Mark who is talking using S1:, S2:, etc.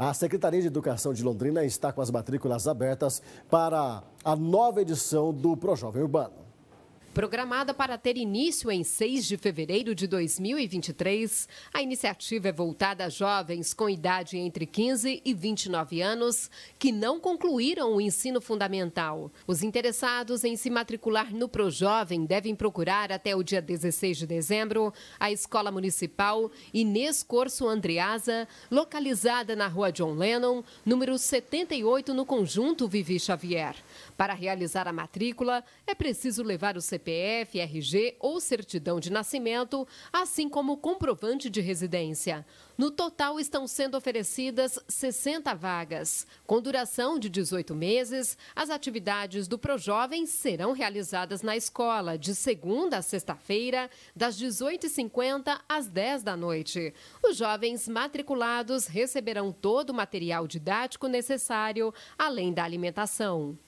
S1: A Secretaria de Educação de Londrina está com as matrículas abertas para a nova edição do Projovem Urbano.
S2: Programada para ter início em 6 de fevereiro de 2023, a iniciativa é voltada a jovens com idade entre 15 e 29 anos que não concluíram o ensino fundamental. Os interessados em se matricular no Projovem devem procurar até o dia 16 de dezembro a Escola Municipal Inês Corso Andreasa, localizada na Rua John Lennon, número 78, no Conjunto Vivi Xavier. Para realizar a matrícula, é preciso levar o CPF CPF, RG ou certidão de nascimento, assim como comprovante de residência. No total, estão sendo oferecidas 60 vagas. Com duração de 18 meses, as atividades do Projovem serão realizadas na escola, de segunda a sexta-feira, das 18h50 às 10 da noite. Os jovens matriculados receberão todo o material didático necessário, além da alimentação.